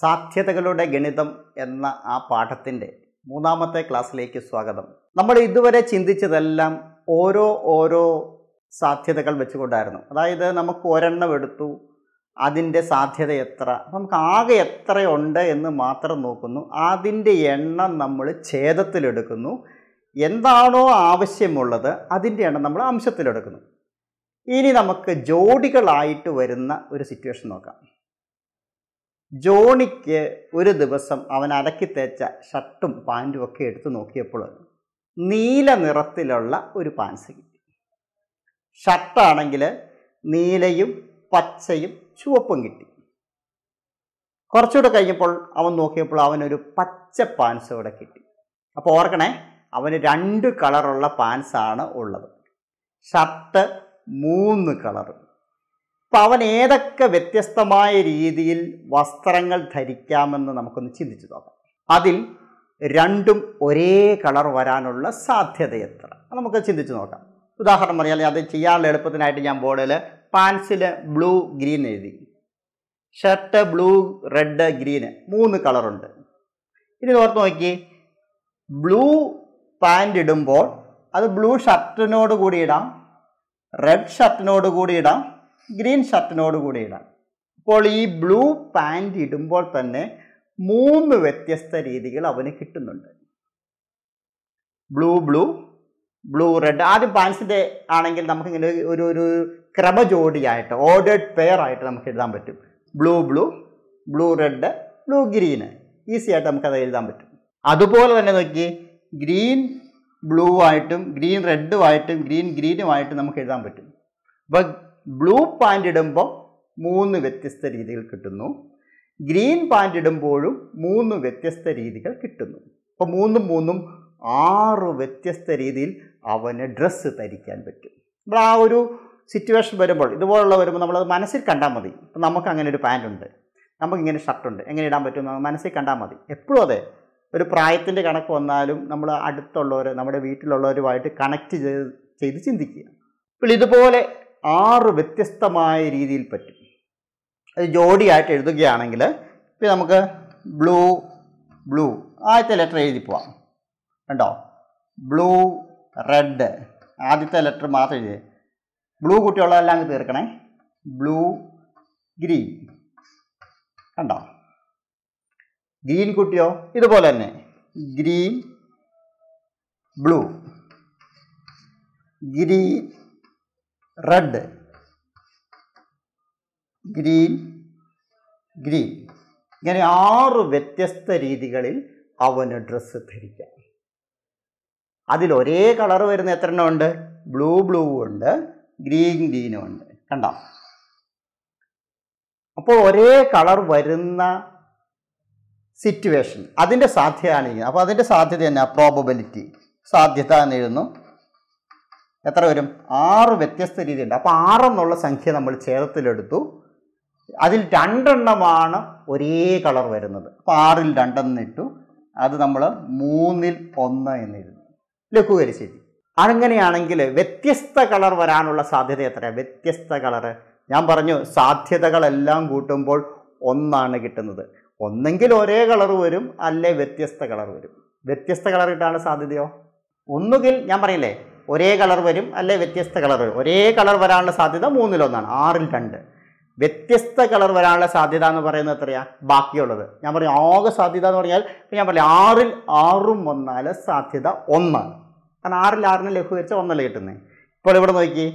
സാധ്യതകളുടെ ഗണിതം എന്ന ആ പാഠത്തിൻ്റെ മൂന്നാമത്തെ ക്ലാസ്സിലേക്ക് സ്വാഗതം നമ്മൾ ഇതുവരെ ചിന്തിച്ചതെല്ലാം ഓരോ ഓരോ സാധ്യതകൾ വെച്ചുകൊണ്ടായിരുന്നു അതായത് നമുക്ക് ഒരെണ്ണം എടുത്തു അതിൻ്റെ സാധ്യത എത്ര നമുക്ക് ആകെ എത്രയുണ്ട് എന്ന് മാത്രം നോക്കുന്നു അതിൻ്റെ എണ്ണം നമ്മൾ ഛേദത്തിലെടുക്കുന്നു എന്താണോ ആവശ്യമുള്ളത് അതിൻ്റെ എണ്ണം നമ്മൾ അംശത്തിലെടുക്കുന്നു ഇനി നമുക്ക് ജോഡികളായിട്ട് വരുന്ന ഒരു സിറ്റുവേഷൻ നോക്കാം ജോണിക്ക് ഒരു ദിവസം അവൻ അലക്കി തേച്ച ഷർട്ടും പാൻറ്റും ഒക്കെ എടുത്തു നോക്കിയപ്പോൾ നീല നിറത്തിലുള്ള ഒരു പാൻസ് കിട്ടി ഷർട്ടാണെങ്കിൽ നീലയും പച്ചയും ചുവപ്പും കിട്ടി കുറച്ചുകൂടെ കഴിഞ്ഞപ്പോൾ അവൻ നോക്കിയപ്പോൾ അവനൊരു പച്ച പാൻസ് ഇവിടെ കിട്ടി അപ്പോൾ ഓർക്കണേ അവന് രണ്ട് കളറുള്ള പാൻസാണ് ഉള്ളത് ഷർട്ട് മൂന്ന് കളറും അപ്പം അവൻ ഏതൊക്കെ വ്യത്യസ്തമായ രീതിയിൽ വസ്ത്രങ്ങൾ ധരിക്കാമെന്ന് നമുക്കൊന്ന് ചിന്തിച്ചു നോക്കാം അതിൽ രണ്ടും ഒരേ കളർ വരാനുള്ള സാധ്യത എത്ര നമുക്ക് ചിന്തിച്ചു നോക്കാം ഉദാഹരണം പറയാൽ അത് ചെയ്യാനുള്ള എളുപ്പത്തിനായിട്ട് ഞാൻ ബോർഡിൽ പാൻസിൽ ബ്ലൂ ഗ്രീൻ എഴുതി ഷർട്ട് ബ്ലൂ റെഡ് ഗ്രീന് മൂന്ന് കളറുണ്ട് ഇനി ഓർത്ത് നോക്കി ബ്ലൂ പാൻ്റ് ഇടുമ്പോൾ അത് ബ്ലൂ ഷർട്ടിനോട് കൂടി ഇടാം റെഡ് ഷർട്ടിനോട് കൂടി ഇടാം ഗ്രീൻ ഷർട്ടിനോട് കൂടി ഇടാം അപ്പോൾ ഈ ബ്ലൂ പാൻറ് ഇടുമ്പോൾ തന്നെ മൂന്ന് വ്യത്യസ്ത രീതികൾ അവന് കിട്ടുന്നുണ്ട് ബ്ലൂ ബ്ലൂ ബ്ലൂ റെഡ് ആദ്യം പാൻസിൻ്റെ ആണെങ്കിൽ നമുക്കിങ്ങനെ ഒരു ഒരു ക്രമജോടിയായിട്ട് ഓർഡേഡ് പെയർ ആയിട്ട് നമുക്ക് എഴുതാൻ പറ്റും blue blue blue red blue green easy ആയിട്ട് നമുക്കത് എഴുതാൻ പറ്റും അതുപോലെ തന്നെ നോക്കി ഗ്രീൻ ബ്ലൂ ആയിട്ടും ഗ്രീൻ റെഡുമായിട്ടും ഗ്രീൻ ഗ്രീനുമായിട്ടും നമുക്ക് എഴുതാൻ പറ്റും അപ്പോൾ ബ്ലൂ പാൻറ് ഇടുമ്പോൾ മൂന്ന് വ്യത്യസ്ത രീതികൾ കിട്ടുന്നു ഗ്രീൻ പാൻറ് ഇടുമ്പോഴും മൂന്ന് വ്യത്യസ്ത രീതികൾ കിട്ടുന്നു അപ്പോൾ മൂന്നും മൂന്നും ആറ് വ്യത്യസ്ത രീതിയിൽ അവന് ഡ്രസ്സ് ധരിക്കാൻ പറ്റും അപ്പോൾ ആ ഒരു സിറ്റുവേഷൻ വരുമ്പോൾ ഇതുപോലുള്ള വരുമ്പോൾ നമ്മളത് മനസ്സിൽ കണ്ടാൽ മതി ഇപ്പം നമുക്ക് അങ്ങനെ ഒരു ഇങ്ങനെ നമുക്കിങ്ങനെ ഉണ്ട് എങ്ങനെ ഇടാൻ പറ്റും മനസ്സിൽ കണ്ടാൽ മതി എപ്പോഴും അതെ ഒരു പ്രായത്തിൻ്റെ കണക്ക് വന്നാലും നമ്മൾ അടുത്തുള്ളവർ നമ്മുടെ വീട്ടിലുള്ളവരുമായിട്ട് കണക്റ്റ് ചെയ്ത് ചിന്തിക്കുക അപ്പോൾ ഇതുപോലെ ആറ് വ്യത്യസ്തമായ രീതിയിൽ പറ്റും അത് ജോഡിയായിട്ട് എഴുതുകയാണെങ്കിൽ ഇപ്പം നമുക്ക് ബ്ലൂ ബ്ലൂ ആദ്യത്തെ ലെറ്റർ എഴുതി പോവാം കണ്ടോ ബ്ലൂ റെഡ് ആദ്യത്തെ ലെറ്റർ മാത്രം എഴുതി ബ്ലൂ കുട്ടികളെല്ലാം അങ്ങ് തീർക്കണേ ബ്ലൂ ഗ്രീൻ കണ്ടോ ഗ്രീൻ കുട്ടിയോ ഇതുപോലെ തന്നെ green blue green red green green ഇങ്ങനെ ആറ് വ്യത്യസ്ത രീതികളിൽ അവന് ഡ്രസ്സ് ധരിക്കാം അതിൽ ഒരേ കളർ വരുന്ന എത്ര എണ്ണം ഉണ്ട് ബ്ലൂ ബ്ലൂ ഉണ്ട് ഗ്രീൻ ഗ്രീനും ഉണ്ട് കണ്ടോ അപ്പോൾ ഒരേ കളർ വരുന്ന സിറ്റുവേഷൻ അതിൻ്റെ സാധ്യതയാണ് അപ്പോൾ അതിൻ്റെ സാധ്യത എന്നാ പ്രോബിലിറ്റി സാധ്യത എന്ന് എഴുതുന്നു എത്ര വരും ആറ് വ്യത്യസ്ത രീതിയുണ്ട് അപ്പോൾ ആറെന്നുള്ള സംഖ്യ നമ്മൾ ഛേദത്തിലെടുത്തു അതിൽ രണ്ടെണ്ണമാണ് ഒരേ കളർ വരുന്നത് അപ്പോൾ ആറിൽ രണ്ടെന്നിട്ടു അത് നമ്മൾ മൂന്നിൽ ഒന്ന് എന്നിരുന്നു ലഘൂകരിച്ചിട്ട് അങ്ങനെയാണെങ്കിൽ വ്യത്യസ്ത കളർ വരാനുള്ള സാധ്യത എത്രയാണ് വ്യത്യസ്ത കളർ ഞാൻ പറഞ്ഞു സാധ്യതകളെല്ലാം കൂട്ടുമ്പോൾ ഒന്നാണ് കിട്ടുന്നത് ഒന്നെങ്കിൽ ഒരേ കളർ വരും അല്ലെ വ്യത്യസ്ത കളർ വരും വ്യത്യസ്ത കളർ കിട്ടാനുള്ള സാധ്യതയോ ഒന്നുകിൽ ഞാൻ പറയില്ലേ ഒരേ കളർ വരും അല്ലെ വ്യത്യസ്ത കളർ വരും ഒരേ കളർ വരാനുള്ള സാധ്യത മൂന്നിലൊന്നാണ് ആറിൽ രണ്ട് വ്യത്യസ്ത കളർ വരാനുള്ള സാധ്യത എന്ന് പറയുന്നത് എത്രയാണ് ബാക്കിയുള്ളത് ഞാൻ പറയും ആകെ സാധ്യത എന്ന് പറഞ്ഞാൽ ഞാൻ പറയാം ആറിൽ ആറും വന്നാൽ സാധ്യത ഒന്ന് കാരണം ആറിൽ ആറിന് ലഘൂകരിച്ച ഒന്നല്ലേ കിട്ടുന്നത് ഇപ്പോൾ ഇവിടെ നോക്കി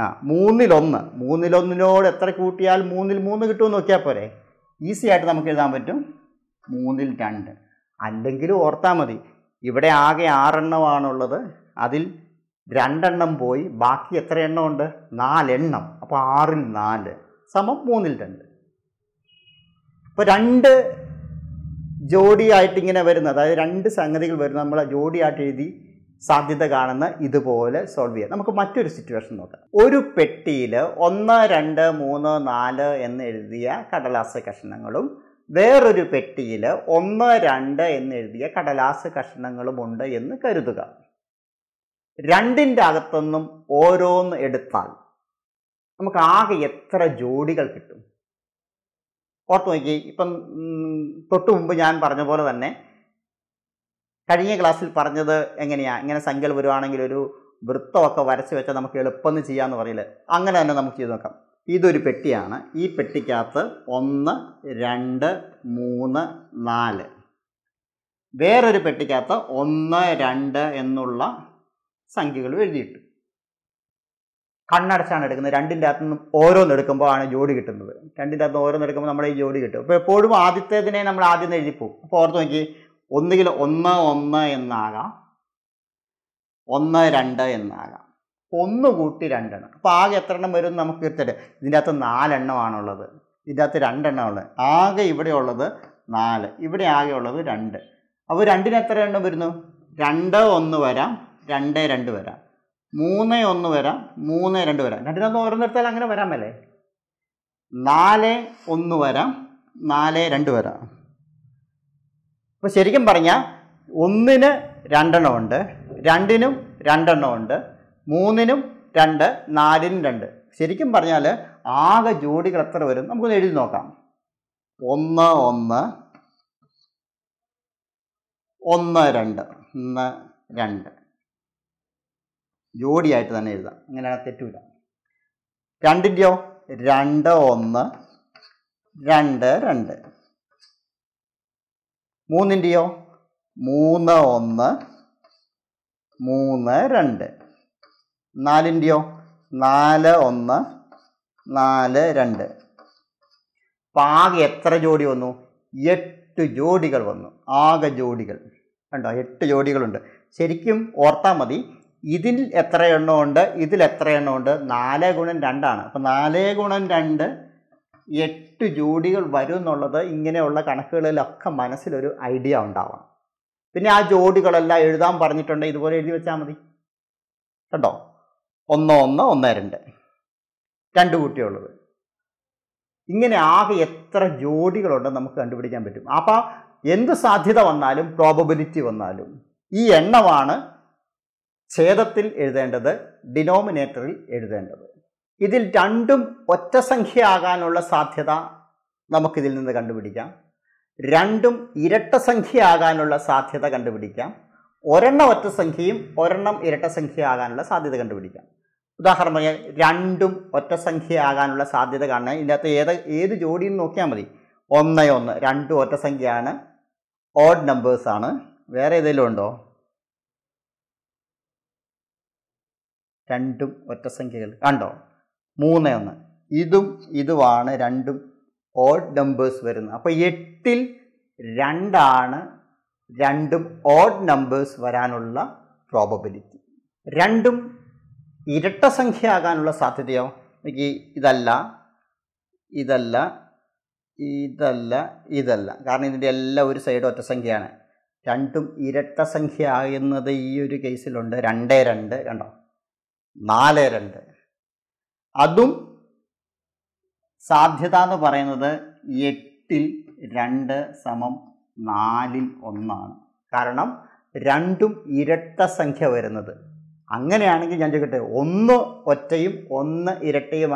ആ മൂന്നിലൊന്ന് മൂന്നിലൊന്നിനോട് എത്ര കൂട്ടിയാൽ മൂന്നിൽ മൂന്ന് കിട്ടുമെന്ന് നോക്കിയാൽ പോരെ ഈസി ആയിട്ട് നമുക്ക് എഴുതാൻ പറ്റും മൂന്നിൽ രണ്ട് അല്ലെങ്കിൽ ഓർത്താൽ മതി ഇവിടെ ആകെ ആറെണ്ണമാണുള്ളത് അതിൽ രണ്ടെണ്ണം പോയി ബാക്കി എത്ര എണ്ണം ഉണ്ട് നാലെണ്ണം അപ്പോൾ ആറിൽ നാല് സമം മൂന്നിൽ രണ്ട് ഇപ്പോൾ രണ്ട് ജോഡിയായിട്ട് ഇങ്ങനെ വരുന്ന അതായത് രണ്ട് സംഗതികൾ വരുന്ന നമ്മൾ ജോഡിയായിട്ട് എഴുതി സാധ്യത കാണുന്ന ഇതുപോലെ സോൾവ് ചെയ്യാം നമുക്ക് മറ്റൊരു സിറ്റുവേഷൻ നോക്കാം ഒരു പെട്ടിയിൽ ഒന്ന് രണ്ട് മൂന്ന് നാല് എന്ന് എഴുതിയ കടലാസ കഷ്ണങ്ങളും വേറൊരു പെട്ടിയിൽ ഒന്ന് രണ്ട് എന്ന് എഴുതിയ കടലാസ കഷ്ണങ്ങളുമുണ്ട് എന്ന് കരുതുക രണ്ടിൻ്റെ അകത്തുനിന്നും ഓരോന്ന് എടുത്താൽ നമുക്ക് ആകെ എത്ര ജോഡികൾ കിട്ടും ഓർത്ത് നോക്കി ഇപ്പം തൊട്ട് മുമ്പ് ഞാൻ പറഞ്ഞ പോലെ തന്നെ കഴിഞ്ഞ ക്ലാസ്സിൽ പറഞ്ഞത് എങ്ങനെയാണ് ഇങ്ങനെ സംഖ്യകൾ വരുവാണെങ്കിൽ ഒരു വൃത്തമൊക്കെ വരച്ച് വെച്ചാൽ നമുക്ക് എളുപ്പം ചെയ്യാമെന്ന് പറയില്ല അങ്ങനെ തന്നെ നമുക്ക് ചെയ്ത് നോക്കാം ഇതൊരു പെട്ടിയാണ് ഈ പെട്ടിക്കകത്ത് ഒന്ന് രണ്ട് മൂന്ന് നാല് വേറൊരു പെട്ടിക്കകത്ത് ഒന്ന് രണ്ട് എന്നുള്ള സംഖ്യകൾ എഴുതിയിട്ടു കണ്ണടച്ചാണ് എടുക്കുന്നത് രണ്ടിൻ്റെ അകത്തു നിന്നും ഓരോന്ന് എടുക്കുമ്പോഴാണ് ജോഡി കിട്ടുന്നത് രണ്ടിൻ്റെ അകത്ത് ഓരോന്ന് എടുക്കുമ്പോൾ നമ്മുടെ ഈ ജോഡി കിട്ടും അപ്പോൾ എപ്പോഴും ആദ്യത്തേതിനെ നമ്മൾ ആദ്യം എഴുതി പോകും അപ്പോൾ ഓർത്ത് നോക്കി ഒന്നുകിൽ ഒന്ന് ഒന്ന് എന്നാകാം ഒന്ന് രണ്ട് എന്നാകാം ഒന്ന് കൂട്ടി രണ്ടെണ്ണം അപ്പോൾ ആകെ എത്ര എണ്ണം വരും നമുക്ക് തീർച്ചയായിട്ടും ഇതിൻ്റെ അകത്ത് നാലെണ്ണമാണുള്ളത് ഇതിൻ്റെ അകത്ത് രണ്ടെണ്ണം ഉള്ളത് ആകെ ഇവിടെ ഉള്ളത് നാല് ഇവിടെ ആകെ ഉള്ളത് രണ്ട് അപ്പോൾ രണ്ടിന് എത്ര എണ്ണം വരുന്നു രണ്ട് ഒന്ന് വരാം രണ്ട് രണ്ട് വരാം മൂന്ന് ഒന്ന് വരാം മൂന്ന് രണ്ട് വരാം രണ്ടിനൊന്ന് ഓരോന്നെടുത്താൽ അങ്ങനെ വരാമല്ലേ നാല് ഒന്ന് വരാം നാല് രണ്ട് വരാം അപ്പോൾ ശരിക്കും പറഞ്ഞാൽ ഒന്നിന് രണ്ടെണ്ണം ഉണ്ട് രണ്ടിനും രണ്ടെണ്ണം ഉണ്ട് മൂന്നിനും രണ്ട് നാലിനും രണ്ട് ശരിക്കും പറഞ്ഞാൽ ആകെ ജോഡികൾ എത്ര വരും നമുക്കൊന്ന് എഴുതി നോക്കാം ഒന്ന് ഒന്ന് ഒന്ന് രണ്ട് ഒന്ന് രണ്ട് ജോഡിയായിട്ട് തന്നെ എഴുതാം അങ്ങനെയാണ് തെറ്റില്ല രണ്ടിൻ്റെയോ രണ്ട് ഒന്ന് രണ്ട് രണ്ട് മൂന്നിൻ്റെയോ മൂന്ന് ഒന്ന് മൂന്ന് രണ്ട് നാലിൻ്റെയോ നാല് ഒന്ന് നാല് രണ്ട് പാകെ ആകെ എത്ര ജോഡി വന്നു എട്ട് ജോഡികൾ വന്നു ആകെ ജോഡികൾ കണ്ടോ എട്ട് ജോഡികളുണ്ട് ശരിക്കും ഓർത്താൽ മതി ഇതിൽ എത്ര എണ്ണമുണ്ട് ഇതിൽ എത്ര എണ്ണമുണ്ട് നാല് ഗുണം രണ്ടാണ് അപ്പം നാല് ഗുണം രണ്ട് എട്ട് ജോഡികൾ വരും എന്നുള്ളത് ഇങ്ങനെയുള്ള കണക്കുകളിലൊക്കെ മനസ്സിലൊരു ഐഡിയ ഉണ്ടാവണം പിന്നെ ആ ജോഡികളെല്ലാം എഴുതാൻ പറഞ്ഞിട്ടുണ്ട് ഇതുപോലെ എഴുതി വെച്ചാൽ മതി കേട്ടോ ഒന്ന് ഒന്ന് ഒന്ന് രണ്ട് രണ്ട് കുട്ടിയുള്ളത് ഇങ്ങനെ ആകെ എത്ര ജോഡികളുണ്ട് നമുക്ക് കണ്ടുപിടിക്കാൻ പറ്റും അപ്പോൾ എന്ത് സാധ്യത വന്നാലും പ്രോബബിലിറ്റി വന്നാലും ഈ എണ്ണമാണ് ഛേദത്തിൽ എഴുതേണ്ടത് ഡിനോമിനേറ്ററിൽ എഴുതേണ്ടത് ഇതിൽ രണ്ടും ഒറ്റ സംഖ്യ ആകാനുള്ള സാധ്യത നമുക്കിതിൽ നിന്ന് കണ്ടുപിടിക്കാം രണ്ടും ഇരട്ട സംഖ്യ ആകാനുള്ള സാധ്യത കണ്ടുപിടിക്കാം ഒരെണ്ണം ഒറ്റ സംഖ്യയും ഒരെണ്ണം ഇരട്ട സംഖ്യ ആകാനുള്ള സാധ്യത കണ്ടുപിടിക്കാം ഉദാഹരണമായി രണ്ടും ഒറ്റ സംഖ്യ ആകാനുള്ള സാധ്യത കാണാൻ ഇതിനകത്ത് ഏത് ഏത് ജോഡിയും നോക്കിയാൽ മതി ഒന്നേ ഒന്ന് രണ്ടും ഒറ്റ സംഖ്യയാണ് ഓഡ് നമ്പേഴ്സാണ് വേറെ ഏതെങ്കിലും ഉണ്ടോ രണ്ടും ഒറ്റ സംഖ്യകൾ കണ്ടോ മൂന്ന് ഒന്ന് ഇതും ഇതുമാണ് രണ്ടും ഓഡ് നമ്പേഴ്സ് വരുന്നത് അപ്പോൾ എട്ടിൽ രണ്ടാണ് രണ്ടും ഓഡ് നമ്പേഴ്സ് വരാനുള്ള പ്രോബബിലിറ്റി രണ്ടും ഇരട്ട സംഖ്യ ആകാനുള്ള സാധ്യതയോ എനിക്ക് ഇതല്ല ഇതല്ല ഇതല്ല ഇതല്ല കാരണം ഇതിൻ്റെ എല്ലാം ഒരു സൈഡ് ഒറ്റ സംഖ്യയാണ് രണ്ടും ഇരട്ട സംഖ്യ ആകുന്നത് ഈ ഒരു കേസിലുണ്ട് രണ്ടേ രണ്ട് കണ്ടോ നാല് രണ്ട് അതും സാധ്യത എന്ന് പറയുന്നത് എട്ടിൽ രണ്ട് സമം നാലിൽ ഒന്നാണ് കാരണം രണ്ടും ഇരട്ട സംഖ്യ വരുന്നത് അങ്ങനെയാണെങ്കിൽ ഞാൻ ചോദിക്കട്ടെ ഒന്ന് ഒറ്റയും ഒന്ന്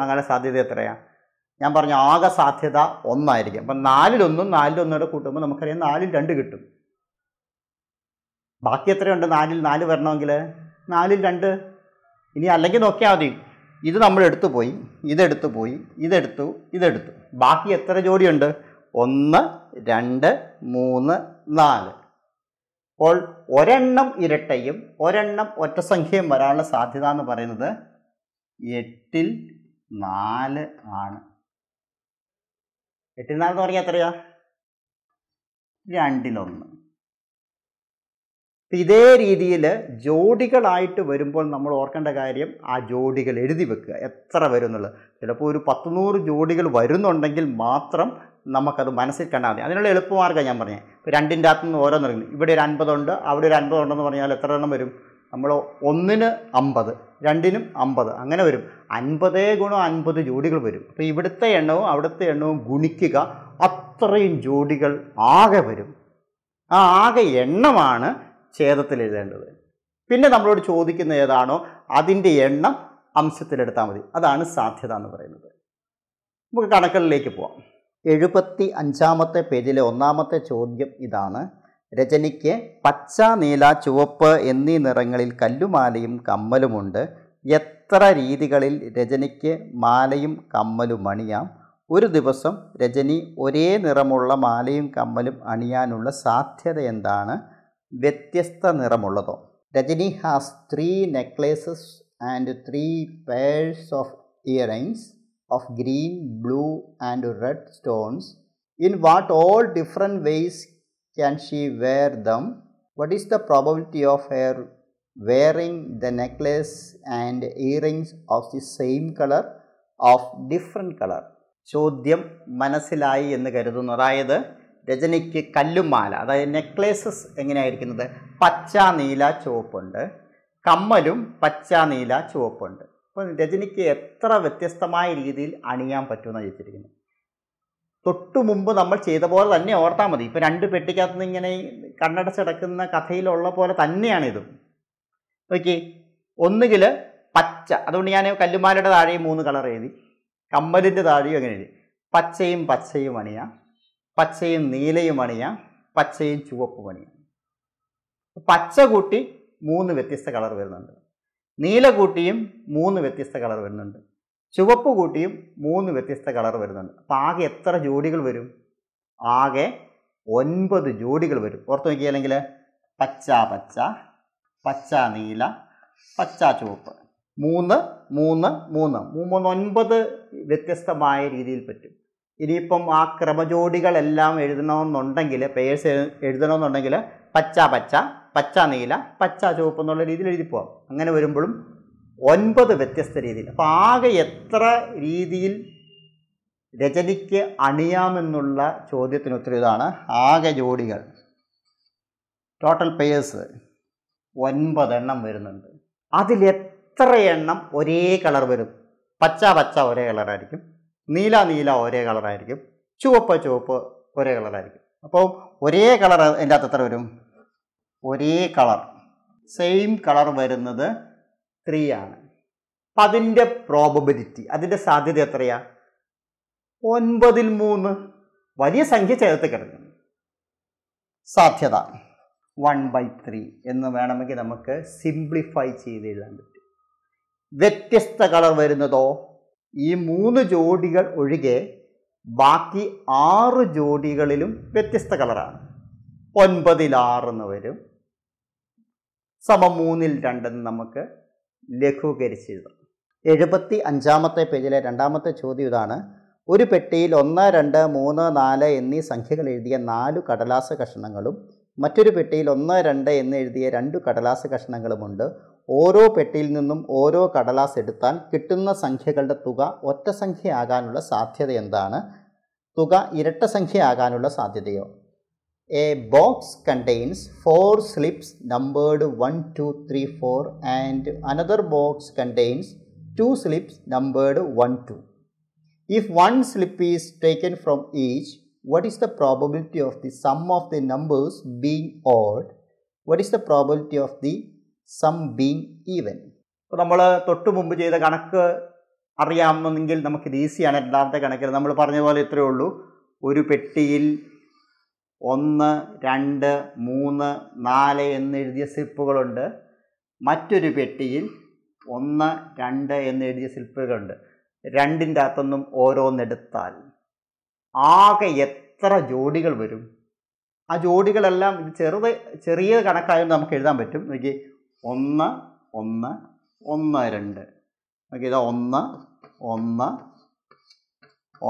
ആകാനുള്ള സാധ്യത എത്രയാണ് ഞാൻ പറഞ്ഞ ആകെ സാധ്യത ഒന്നായിരിക്കും അപ്പം നാലിലൊന്നും നാലിലൊന്നോടെ കൂട്ടുമ്പോൾ നമുക്കറിയാം നാലിൽ രണ്ട് കിട്ടും ബാക്കി എത്രയുണ്ട് നാലിൽ നാല് വരണമെങ്കിൽ നാലിൽ രണ്ട് ഇനി അല്ലെങ്കിൽ നോക്കിയാൽ മതി ഇത് നമ്മൾ എടുത്തു പോയി ഇതെടുത്തു പോയി ഇതെടുത്തു ഇതെടുത്തു ബാക്കി എത്ര ജോഡിയുണ്ട് ഒന്ന് രണ്ട് മൂന്ന് നാല് അപ്പോൾ ഒരെണ്ണം ഇരട്ടയും ഒരെണ്ണം ഒറ്റ സംഖ്യയും വരാനുള്ള സാധ്യത എന്ന് പറയുന്നത് എട്ടിൽ നാല് ആണ് എട്ടിൽ നാല് എന്ന് പറഞ്ഞാൽ എത്രയാ രണ്ടിലൊന്ന് ഇതേ രീതിയിൽ ജോഡികളായിട്ട് വരുമ്പോൾ നമ്മൾ ഓർക്കേണ്ട കാര്യം ആ ജോഡികൾ എഴുതി വെക്കുക എത്ര വരും എന്നുള്ളത് ചിലപ്പോൾ ഒരു പത്ത് നൂറ് ജോഡികൾ വരുന്നുണ്ടെങ്കിൽ മാത്രം നമുക്കത് മനസ്സിൽ കണ്ടാൽ മതി അതിനുള്ള എളുപ്പമാർഗ്ഗം ഞാൻ പറഞ്ഞത് ഇപ്പോൾ രണ്ടിൻ്റെ അകത്തു നിന്ന് ഇറങ്ങി ഇവിടെ ഒരു അൻപതുണ്ട് അവിടെ ഒരു അൻപതുണ്ടെന്ന് പറഞ്ഞാൽ എത്ര എണ്ണം വരും നമ്മൾ ഒന്നിന് അമ്പത് രണ്ടിനും അമ്പത് അങ്ങനെ വരും അൻപതേ ഗുണം അൻപത് ജോഡികൾ വരും അപ്പോൾ ഇവിടുത്തെ എണ്ണവും അവിടുത്തെ എണ്ണവും ഗുണിക്കുക അത്രയും ജോഡികൾ ആകെ വരും ആ ആകെ എണ്ണമാണ് ഛേദത്തിൽ എഴുതേണ്ടത് പിന്നെ നമ്മളോട് ചോദിക്കുന്ന ഏതാണോ അതിൻ്റെ എണ്ണം അംശത്തിലെടുത്താൽ മതി അതാണ് സാധ്യത എന്ന് പറയുന്നത് നമുക്ക് കണക്കുകളിലേക്ക് പോവാം എഴുപത്തി അഞ്ചാമത്തെ പേജിലെ ഒന്നാമത്തെ ചോദ്യം ഇതാണ് രജനിക്ക് പച്ച നീല ചുവപ്പ് എന്നീ നിറങ്ങളിൽ കല്ലുമാലയും കമ്മലുമുണ്ട് എത്ര രീതികളിൽ രജനിക്ക് മാലയും കമ്മലും അണിയാം ഒരു ദിവസം രജനി ഒരേ നിറമുള്ള മാലയും കമ്മലും അണിയാനുള്ള സാധ്യത എന്താണ് വ്യത്യസ്ത നിറമുള്ളതോ Rajani has three necklaces and three pairs of earrings of green blue and red stones in what all different ways can she wear them what is the probability of her wearing the necklace and earrings of the same color of different color ചോദ്യം മനസ്സിലായി എന്ന് കരുതുന്നു അതായത് രജനിക്ക് കല്ലുമാല അതായത് necklaces എങ്ങനെയായിരിക്കുന്നത് പച്ച നീല ചുവപ്പുണ്ട് കമ്മലും പച്ച നീല ചുവപ്പുണ്ട് അപ്പോൾ രജനിക്ക് എത്ര വ്യത്യസ്തമായ രീതിയിൽ അണിയാൻ പറ്റുമെന്ന് ചോദിച്ചിരിക്കുന്നു തൊട്ടു മുമ്പ് നമ്മൾ ചെയ്ത പോലെ തന്നെ ഓർത്താൽ മതി ഇപ്പോൾ രണ്ട് പെട്ടിക്കകത്ത് നിന്ന് ഇങ്ങനെ കണ്ണടച്ചടക്കുന്ന കഥയിലുള്ള പോലെ തന്നെയാണ് ഇത് ഓക്കെ ഒന്നുകിൽ പച്ച അതുകൊണ്ട് ഞാൻ കല്ലുമാലയുടെ താഴെയും മൂന്ന് കളർ എഴുതി കമ്മലിൻ്റെ താഴെയും അങ്ങനെ എഴുതി പച്ചയും പച്ചയും അണിയാം പച്ചയും നീലയും അണിയാം പച്ചയും ചുവപ്പും അണിയാം പച്ച കൂട്ടി മൂന്ന് വ്യത്യസ്ത കളർ വരുന്നുണ്ട് നീല കൂട്ടിയും മൂന്ന് വ്യത്യസ്ത കളർ വരുന്നുണ്ട് ചുവപ്പ് കൂട്ടിയും മൂന്ന് വ്യത്യസ്ത കളർ വരുന്നുണ്ട് അപ്പോൾ ആകെ എത്ര ജോഡികൾ വരും ആകെ ഒൻപത് ജോഡികൾ വരും ഓർത്ത് നോക്കിയാലെങ്കിൽ പച്ച പച്ച പച്ച നീല പച്ച ചുവപ്പ് മൂന്ന് മൂന്ന് മൂന്ന് മൂന്ന് ഒൻപത് വ്യത്യസ്തമായ രീതിയിൽ പറ്റും ഇനിയിപ്പം ആ ക്രമജോഡികളെല്ലാം എഴുതണമെന്നുണ്ടെങ്കിൽ പേഴ്സ് എഴുതണമെന്നുണ്ടെങ്കിൽ പച്ച പച്ച പച്ച നീല പച്ച ചുവപ്പ് എന്നുള്ള രീതിയിൽ എഴുതി പോകാം അങ്ങനെ വരുമ്പോഴും ഒൻപത് വ്യത്യസ്ത രീതിയിൽ അപ്പോൾ ആകെ എത്ര രീതിയിൽ രചനയ്ക്ക് അണിയാമെന്നുള്ള ചോദ്യത്തിന് ഉത്തരം ഇതാണ് ആകെ ജോഡികൾ ടോട്ടൽ പേഴ്സ് ഒൻപതെണ്ണം വരുന്നുണ്ട് അതിൽ എത്ര എണ്ണം ഒരേ കളർ വരും പച്ച പച്ച ഒരേ കളറായിരിക്കും നീല നീല ഒരേ കളറായിരിക്കും ചുവപ്പ് ചുവപ്പ് ഒരേ കളറായിരിക്കും അപ്പോൾ ഒരേ കളർ എൻ്റെ അകത്ത് എത്ര വരും ഒരേ കളർ സെയിം കളർ വരുന്നത് ത്രീ ആണ് അപ്പം അതിൻ്റെ പ്രോബബിലിറ്റി അതിൻ്റെ സാധ്യത എത്രയാ ഒൻപതിൽ മൂന്ന് വലിയ സംഖ്യ ചേർത്ത് കിടക്കുന്നു സാധ്യത വൺ ബൈ ത്രീ എന്ന് വേണമെങ്കിൽ നമുക്ക് സിംപ്ലിഫൈ ചെയ്ത് എഴുതാൻ പറ്റും വ്യത്യസ്ത കളർ വരുന്നതോ ഈ മൂന്ന് ജോഡികൾ ഒഴികെ ബാക്കി ആറ് ജോഡികളിലും വ്യത്യസ്ത കളറാണ് ഒൻപതിൽ ആറെന്ന് വരും സമം മൂന്നിൽ രണ്ടെന്ന് നമുക്ക് ലഘൂകരിച്ച് എഴുതാം എഴുപത്തി അഞ്ചാമത്തെ പേജിലെ രണ്ടാമത്തെ ചോദ്യം ഇതാണ് ഒരു പെട്ടിയിൽ ഒന്ന് രണ്ട് മൂന്ന് നാല് എന്നീ സംഖ്യകൾ എഴുതിയ നാല് കടലാസ കഷ്ണങ്ങളും മറ്റൊരു പെട്ടിയിൽ ഒന്ന് രണ്ട് എന്ന് എഴുതിയ രണ്ട് കടലാസ കഷ്ണങ്ങളുമുണ്ട് ഓരോ പെട്ടിയിൽ നിന്നും ഓരോ കടലാസ് എടുത്താൽ കിട്ടുന്ന സംഖ്യകളുടെ തുക ഒറ്റ സംഖ്യയാകാനുള്ള സാധ്യത എന്താണ് തുക ഇരട്ട സംഖ്യയാകാനുള്ള സാധ്യതയോ a box contains four slips numbered one two three four and another box contains two slips numbered one two if one slip is taken from each what is the probability of the sum of the numbers being odd what is the probability of the sum being even ഇപ്പോൾ നമ്മൾ തൊട്ട് മുമ്പ് ചെയ്ത കണക്ക് അറിയാമെന്നെങ്കിൽ നമുക്കിത് ഈസിയാണ് രണ്ടാമത്തെ കണക്കിൽ നമ്മൾ പറഞ്ഞ പോലെ ഇത്രയേ ഉള്ളൂ ഒരു പെട്ടിയിൽ ഒന്ന് രണ്ട് മൂന്ന് നാല് എന്നെഴുതിയ സ്ലിപ്പുകളുണ്ട് മറ്റൊരു പെട്ടിയിൽ ഒന്ന് രണ്ട് എന്നെഴുതിയ സ്ലിപ്പുകളുണ്ട് രണ്ടിൻ്റെ അകത്തൊന്നും ഓരോന്നെടുത്താൽ ആകെ എത്ര ജോഡികൾ വരും ആ ജോഡികളെല്ലാം ഇത് ചെറുത് ചെറിയ കണക്കായതുകൊണ്ട് നമുക്ക് എഴുതാൻ പറ്റും നോക്കി ഒന്ന് ഒന്ന് ഒന്ന് രണ്ട് ഓക്കെ ഇതാ ഒന്ന് ഒന്ന്